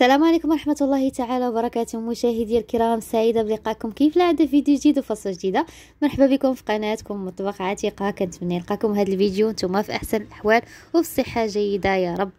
السلام عليكم ورحمة الله تعالى وبركاته مشاهدي الكرام سعيدة بلقاكم كيف لا العادة فيديو جديد وفصل جديدة مرحبا بكم في قناتكم مطبخ عتيقة كنتمنى نلقاكم هذا الفيديو نتوما في أحسن الأحوال وفي صحة جيدة يا رب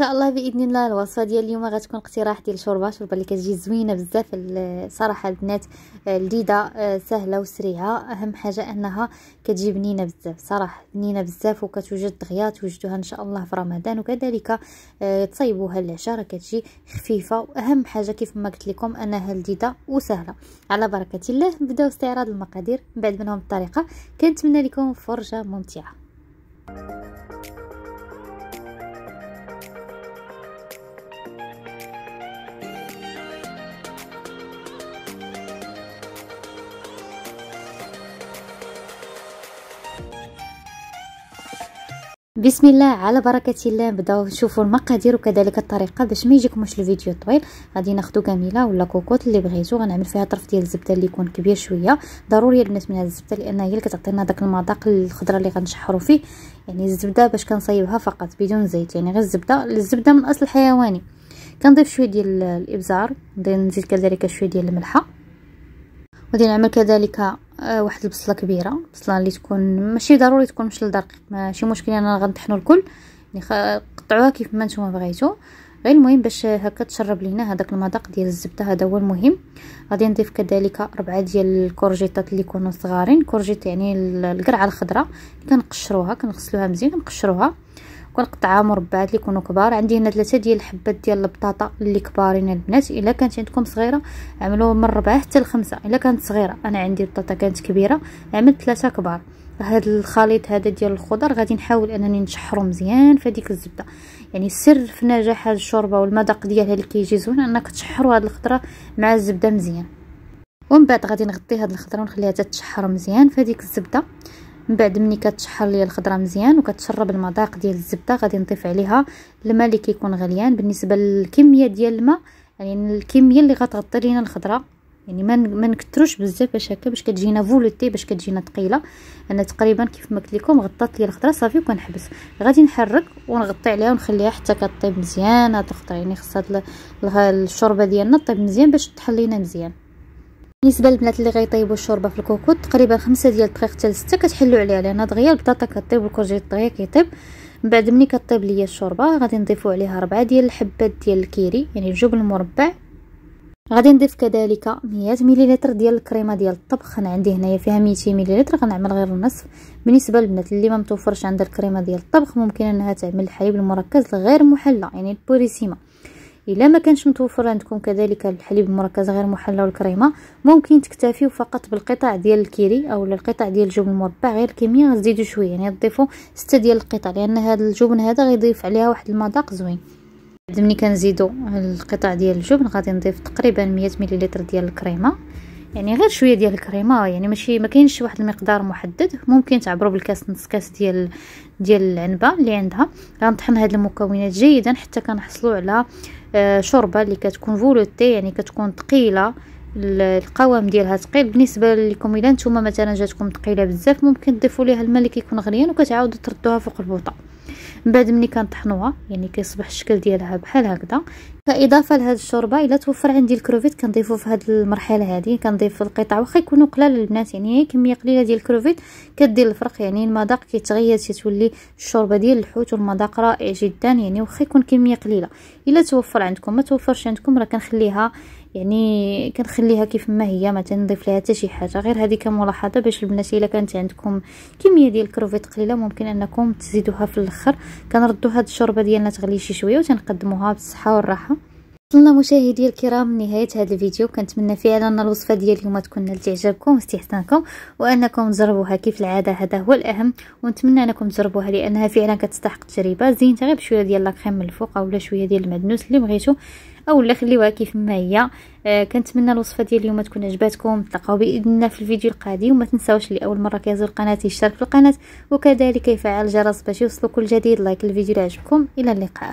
شاء الله باذن الله الوصفه ديال اليوم غتكون اقتراح ديال شوربه شوربه اللي كتجي زوينه بزاف الصراحه البنات لذيذه آه، آه، سهله وسريعه اهم حاجه انها كتجي بنينه بزاف صراحه بنينه بزاف وكتوجد دغيا توجدوها ان شاء الله في رمضان وكذلك آه، تصيبوها العشاء راه كتجي خفيفه واهم حاجه كيف ما قلت لكم انها لذيذه وسهله على بركه الله نبداو استعراض المقادير بعد منهم الطريقه كنتمنى لكم فرجه ممتعه بسم الله على بركه الله نبداو نشوفوا المقادير وكذلك الطريقه باش ما يجيكمش الفيديو طويل غادي ناخذوا كميله ولا كوكوط اللي بغيتو غنعمل فيها طرف ديال الزبده اللي يكون كبير شويه ضروري البنات من هذه الزبده لان هي اللي كتعطينا داك المذاق الخضره اللي غنشحروا فيه يعني الزبده باش كنصيبها فقط بدون زيت يعني غير الزبده الزبده من اصل حيواني كنضيف شويه ديال الابزار نزيد كذلك شويه ديال الملحه غادي نعمل كذلك آه واحد البصله كبيره البصله اللي تكون ماشي ضروري تكون مشل دقيق ماشي مشكل انا يعني غنطحنوا الكل يعني قطعوها كيف ما نتوما بغيتو غير المهم باش هكا تشرب لينا هذاك المذاق ديال الزبده هذا هو المهم غادي نضيف كذلك أربعة ديال الكورجيطات اللي يكونوا صغارين كورجيط يعني القرعه الخضراء كنقشروها كنغسلوها مزيان كنقشروها كل قطعه مربعات اللي يكونوا كبار عندي هنا ثلاثه ديال الحبات ديال البطاطا اللي كبارين البنات الا كانت عندكم صغيره عملوا من ربعه حتى لخمسه الا كانت صغيره انا عندي البطاطا كانت كبيره عملت ثلاثه كبار هذا الخليط هذا ديال الخضر غادي نحاول انني نشحرو مزيان في هذيك الزبده يعني السر في نجاح هذه الشوربه والمذاق ديالها اللي كيجي زوين انك تشحروا هذه الخضره مع الزبده مزيان ومن بعد غادي نغطي هذه الخضره ونخليها تتشحر مزيان في هذيك الزبده من بعد ملي كتشحر ليا الخضره مزيان وكتشرب المذاق ديال الزبده غادي نضيف عليها الماء اللي كيكون غليان بالنسبه للكميه ديال الماء يعني الكميه اللي غتغطي لينا الخضره يعني ما ما نكثروش بزاف باش هكا باش كتجينا فولوتي باش كتجينا ثقيله انا تقريبا كيف ما قلت لكم غطات لي الخضره صافي وكنحبس غادي نحرك ونغطي عليها ونخليها حتى كطيب مزيان هاد الخضره يعني خصها الشوربه ديالنا طيب مزيان باش تحلينا لينا مزيان بالنسبه للبنات اللي غيطيبوا الشوربه في الكوكوط تقريبا خمسة ديال الدقائق حتى لسته كتحلوا عليها لان دغيا البطاطا كطيب والكرجي الطريه كيطيب من بعد ملي كطيب ليا الشوربه غادي نضيفوا عليها ربعة ديال الحبات ديال الكيري يعني الجبن المربع غادي نضيف كذلك 100 مليلتر ديال الكريمه ديال الطبخ انا عندي هنايا فيها 200 مليلتر غنعمل غير النصف بالنسبه للبنات اللي ما متوفرش عندها الكريمه ديال الطبخ ممكن انها تعمل الحليب المركز الغير محلى يعني البوريسيما الا ما كانش متوفر عندكم كذلك الحليب المركز غير محلى والكريمه ممكن تكتفيوا فقط بالقطع ديال الكيري او القطع ديال الجبن المربع غير الكميه غتزيدوا شويه يعني تضيفوا ستة ديال القطع لان هذا الجبن هذا غيضيف عليها واحد المذاق زوين بعد ملي كنزيدوا القطع ديال الجبن غادي نضيف تقريبا 100 ملل ديال الكريمه يعني غير شويه ديال الكريمه يعني ماشي ما كاينش واحد المقدار محدد ممكن تعبروا بالكاس نص كاس ديال ديال العنبه اللي عندها غنطحن هاد المكونات جيدا حتى كنحصلوا على آه شوربه اللي كتكون فولوتي يعني كتكون ثقيله القوام ديالها ثقيل بالنسبه لكم الا نتوما مثلا جاتكم ثقيله بزاف ممكن تضيفوا ليها الماء اللي كيكون غليان وكتعاودوا تردوها فوق البوطه من بعد ملي كنطحنوها يعني كيصبح الشكل ديالها بحال هكذا كاضافه لهاد الشوربه الا توفر عندي الكروفيت كنضيفو في هاد المرحله هادي كنضيف القطع واخا يكونوا قلال البنات يعني هي كميه قليله ديال الكروفيت كدير الفرق يعني المذاق كيتغير تتولي الشوربه ديال الحوت والمذاق رائع جدا يعني واخا يكون كميه قليله الا توفر عندكم ما توفرش عندكم راه كنخليها يعني كنخليها كيف ما هي ما تنضيف لها حتى شي حاجه غير هذه كملاحظه باش البنات الا كانت عندكم كميه ديال الكروفيت قليله ممكن انكم تزيدوها في الاخر كنردو هاد الشوربه ديالنا تغلي شي شويه وتنقدموها بالصحه والراحه وصلنا مشاهدي الكرام لنهايه هذا الفيديو كنتمنى فعلا ان الوصفه ديال اليوم تكون نالت اعجابكم واستحسانكم وانكم تجربوها كيف العاده هذا هو الاهم ونتمنى انكم تجربوها لانها فعلا كتستحق التجربه زين غير بشويه ديال لاكخيم من الفوق اولا شويه ديال المعدنوس اللي بغيتو اولا خليوها كيف ما هي آه كنتمنى الوصفه ديال اليوم تكون عجباتكم تلقاو باذن الله في الفيديو القادم وما تنساوش اللي اول مره كيزور القناة يشترك في القناه وكذلك يفعل الجرس باش يوصلو كل جديد لايك الفيديو اللي عجبكم الى اللقاء